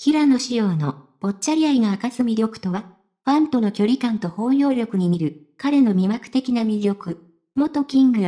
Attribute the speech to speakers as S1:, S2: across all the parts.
S1: 平野紫耀のぽっちゃり愛が明かす魅力とは、ファンとの距離感と包容力に見る、彼の魅惑的な魅力。元キング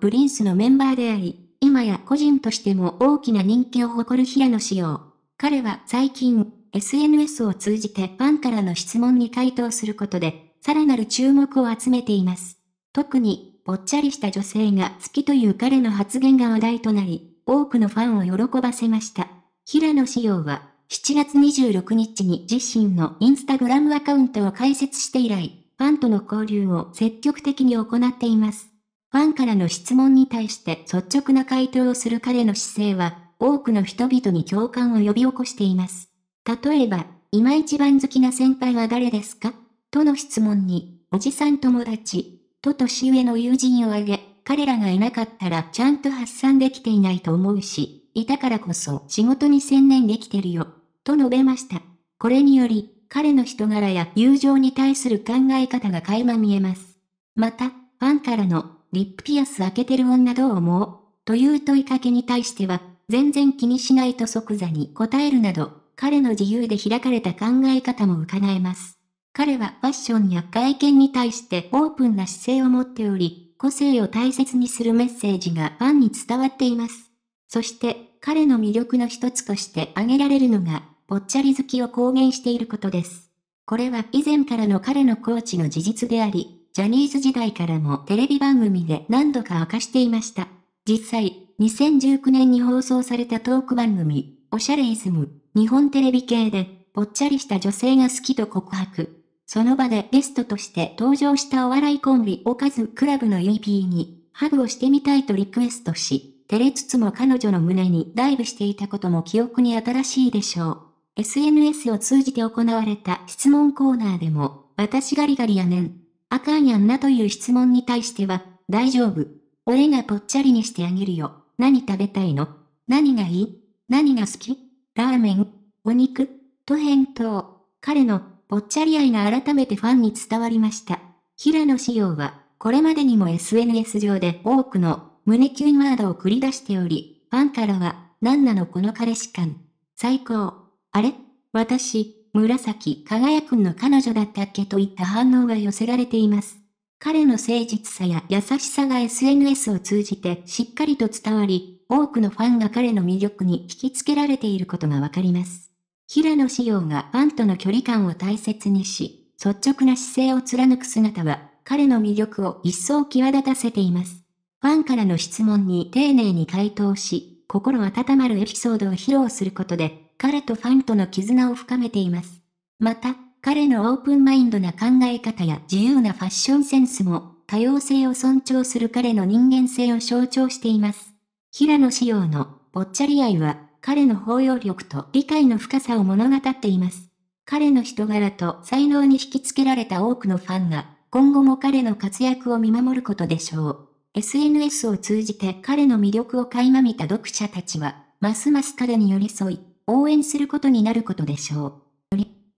S1: プリンスのメンバーであり、今や個人としても大きな人気を誇る平野紫耀。彼は最近、SNS を通じてファンからの質問に回答することで、さらなる注目を集めています。特に、ぽっちゃりした女性が好きという彼の発言が話題となり、多くのファンを喜ばせました。平野紫耀は、7月26日に自身のインスタグラムアカウントを開設して以来、ファンとの交流を積極的に行っています。ファンからの質問に対して率直な回答をする彼の姿勢は、多くの人々に共感を呼び起こしています。例えば、今一番好きな先輩は誰ですかとの質問に、おじさん友達、と年上の友人を挙げ、彼らがいなかったらちゃんと発散できていないと思うし、いたからこそ仕事に専念できてるよ、と述べました。これにより、彼の人柄や友情に対する考え方が垣間見えます。また、ファンからの、リップピアス開けてる女どう思うという問いかけに対しては、全然気にしないと即座に答えるなど、彼の自由で開かれた考え方も伺えます。彼はファッションや外見に対してオープンな姿勢を持っており、個性を大切にするメッセージがファンに伝わっています。そして彼の魅力の一つとして挙げられるのが、ぽっちゃり好きを公言していることです。これは以前からの彼のコーチの事実であり、ジャニーズ時代からもテレビ番組で何度か明かしていました。実際、2019年に放送されたトーク番組、おしゃれイズム、日本テレビ系で、ぽっちゃりした女性が好きと告白。その場でゲストとして登場したお笑いコンビ、おかずクラブの UP に、ハグをしてみたいとリクエストし、照れつつも彼女の胸にダイブしていたことも記憶に新しいでしょう。SNS を通じて行われた質問コーナーでも、私ガリガリやねん。あかんやんなという質問に対しては、大丈夫。俺がぽっちゃりにしてあげるよ。何食べたいの何がいい何が好きラーメンお肉と返答。彼のぽっちゃり愛が改めてファンに伝わりました。平野紫耀は、これまでにも SNS 上で多くの胸キュンワードを繰り出しており、ファンからは、何なのこの彼氏感。最高。あれ私、紫輝くんの彼女だったっけといった反応が寄せられています。彼の誠実さや優しさが SNS を通じてしっかりと伝わり、多くのファンが彼の魅力に引きつけられていることがわかります。平野紫耀がファンとの距離感を大切にし、率直な姿勢を貫く姿は、彼の魅力を一層際立たせています。ファンからの質問に丁寧に回答し、心温まるエピソードを披露することで、彼とファンとの絆を深めています。また、彼のオープンマインドな考え方や自由なファッションセンスも、多様性を尊重する彼の人間性を象徴しています。平野紫耀のぽっちゃり愛は、彼の包容力と理解の深さを物語っています。彼の人柄と才能に引きつけられた多くのファンが、今後も彼の活躍を見守ることでしょう。SNS を通じて彼の魅力を垣間見た読者たちは、ますます彼に寄り添い、応援することになることでしょう。